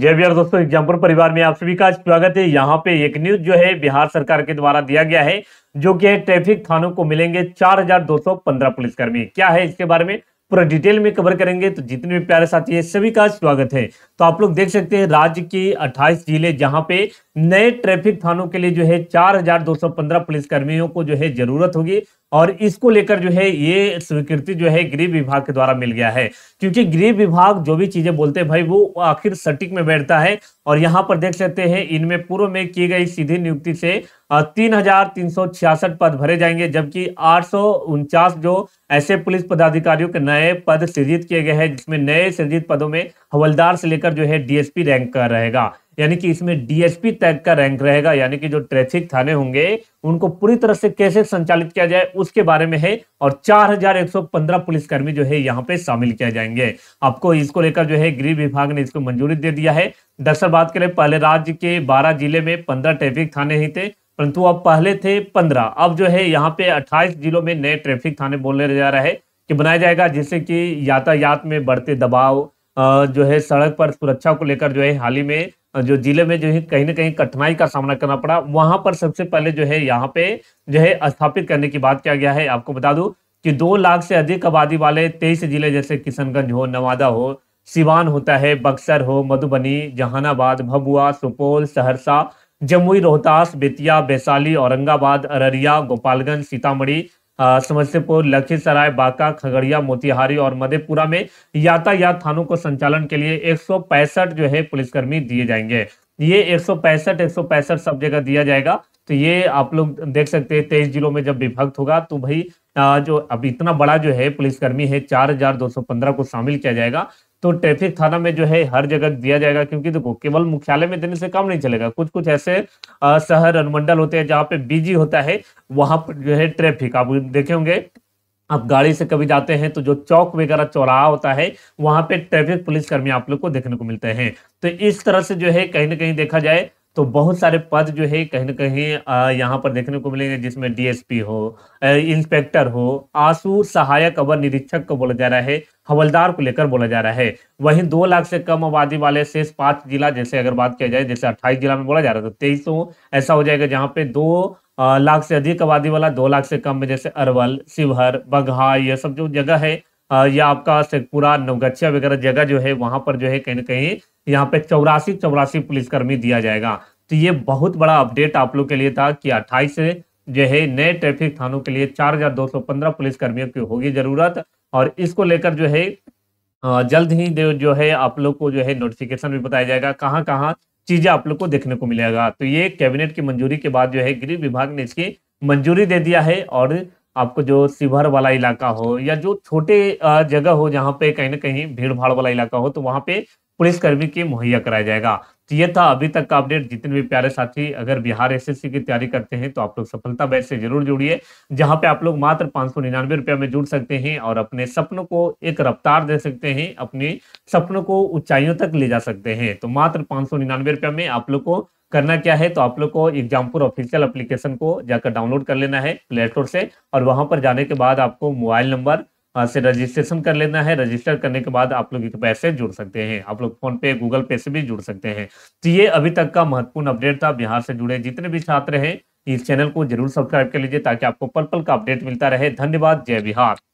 जय बिहार दोस्तों एग्जाम्पल परिवार में आप सभी का स्वागत है यहाँ पे एक न्यूज जो है बिहार सरकार के द्वारा दिया गया है जो कि ट्रैफिक थानों को मिलेंगे 4,215 पुलिसकर्मी क्या है इसके बारे में पूरा डिटेल में कवर करेंगे तो जितने भी प्यारे साथी है सभी का स्वागत है तो आप लोग देख सकते हैं राज्य के 28 जिले जहां पे नए ट्रैफिक थानों के लिए जो है 4,215 पुलिसकर्मियों को जो है जरूरत होगी और इसको लेकर जो है ये स्वीकृति जो है गृह विभाग के द्वारा मिल गया है क्योंकि गृह विभाग जो भी चीजें बोलते हैं भाई वो आखिर सटीक में बैठता है और यहाँ पर देख सकते हैं इनमें पूर्व में की गई सीधी नियुक्ति से तीन हजार तीन सौ छियासठ पद भरे जाएंगे जबकि आठ सौ उनचास जो ऐसे पुलिस पदाधिकारियों के नए पद सृजित किए गए हैं जिसमें नए सृजित पदों में हवलदार से लेकर जो है डीएसपी रैंक रहेगा यानी कि इसमें डीएसपी तक का रैंक रहेगा यानी कि जो ट्रैफिक थाने होंगे उनको पूरी तरह से कैसे संचालित किया जाए उसके बारे में है और 4115 पुलिसकर्मी जो है यहाँ पे शामिल किया जाएंगे आपको इसको लेकर जो है गृह विभाग ने इसको मंजूरी दे दिया है दरअसल बात करें पहले राज्य के बारह जिले में पंद्रह ट्रैफिक थाने ही थे परंतु अब पहले थे पंद्रह अब जो है यहाँ पे अट्ठाईस जिलों में नए ट्रैफिक थाने बोलने जा रहा है कि बनाया जाएगा जिससे कि यातायात में बढ़ते दबाव जो है सड़क पर सुरक्षा को लेकर जो है हाल ही में जो जिले में जो है कहीं ना कहीं कठिनाई का सामना करना पड़ा वहां पर सबसे पहले जो है यहाँ पे जो है स्थापित करने की बात किया गया है आपको बता दू कि दो लाख से अधिक आबादी वाले तेईस जिले जैसे किशनगंज हो नवादा हो सिवान होता है बक्सर हो मधुबनी जहानाबाद भभुआ सुपौल सहरसा जमुई रोहतास बेतिया वैशाली औरंगाबाद अररिया गोपालगंज सीतामढ़ी समस्तीपुर लखीसराय बांका खगड़िया मोतिहारी और मधेपुरा में यातायात थानों को संचालन के लिए एक जो है पुलिसकर्मी दिए जाएंगे ये एक सौ पैंसठ एक सौ पैंसठ सब जगह दिया जाएगा तो ये आप लोग देख सकते हैं तेईस जिलों में जब विभक्त होगा तो भाई जो अब इतना बड़ा जो है पुलिसकर्मी है चार हजार दो सौ पंद्रह को शामिल किया जाएगा तो ट्रैफिक थाना में जो है हर जगह दिया जाएगा क्योंकि देखो केवल मुख्यालय में देने से काम नहीं चलेगा कुछ कुछ ऐसे शहर अनुमंडल होते हैं जहाँ पे बिजी होता है वहां पर जो है ट्रैफिक आप देखे होंगे आप गाड़ी से कभी जाते हैं तो जो चौक वगैरह चौराहा होता है वहां पे ट्रैफिक पुलिसकर्मी आप लोग को देखने को मिलते हैं तो इस तरह से जो है कहीं ना कहीं देखा जाए तो बहुत सारे पद जो है कहीं ना कहीं यहाँ पर देखने को मिलेंगे जिसमें डीएसपी हो इंस्पेक्टर हो आंसू सहायक अवर निरीक्षक को बोला जा रहा है हवलदार को लेकर बोला जा रहा है वहीं दो लाख से कम आबादी वाले शेष पांच जिला जैसे अगर बात किया जाए जैसे अट्ठाईस जिला में बोला जा रहा था तेईस तो ऐसा हो जाएगा जहाँ पे दो लाख से अधिक आबादी वाला दो लाख से कम में जैसे अरवल शिवहर बगहा यह सब जो जगह है या आपका शेखपुरा नवगछिया वगैरह जगह जो है वहां पर जो है कहीं ना कहीं यहाँ पे चौरासी चौरासी पुलिसकर्मी दिया जाएगा तो ये बहुत बड़ा अपडेट आप लोग के लिए था कि अट्ठाईस जो है नए ट्रैफिक थानों के लिए चार हजार दो सौ पंद्रह पुलिसकर्मियों की होगी जरूरत और इसको लेकर जो है जल्द ही जो है आप लोग को जो है नोटिफिकेशन भी बताया जाएगा कहाँ कहाँ चीजें आप लोग को देखने को मिलेगा तो ये कैबिनेट की मंजूरी के बाद जो है गृह विभाग ने इसकी मंजूरी दे दिया है और आपको जो शिवहर वाला इलाका हो या जो छोटे जगह हो जहाँ पे कहीं ना कहीं भीड़ भाड़ वाला इलाका हो तो वहाँ पे पुलिसकर्मी की मुहैया कराया जाएगा तो ये था अभी तक का अपडेट जितने भी प्यारे साथी अगर बिहार एसएससी की तैयारी करते हैं तो आप लोग सफलता बैच से जरूर जुड़िए जहां पे आप लोग मात्र पांच सौ निन्यानवे रुपया में जुड़ सकते हैं और अपने सपनों को एक रफ्तार दे सकते हैं अपने सपनों को ऊंचाइयों तक ले जा सकते हैं तो मात्र पांच सौ निन्यानवे रुपया में आप लोग को करना क्या है तो आप लोग को एग्जामपुर ऑफिशियल एप्लीकेशन को जाकर डाउनलोड कर लेना है प्ले स्टोर से और वहां पर जाने के बाद आपको मोबाइल नंबर हाँ, से रजिस्ट्रेशन कर लेना है रजिस्टर करने के बाद आप लोग एक पैसे जुड़ सकते हैं आप लोग फोन पे गूगल पे से भी जुड़ सकते हैं तो ये अभी तक का महत्वपूर्ण अपडेट था बिहार से जुड़े जितने भी छात्र हैं इस चैनल को जरूर सब्सक्राइब कर लीजिए ताकि आपको पल पल का अपडेट मिलता रहे धन्यवाद जय बिहार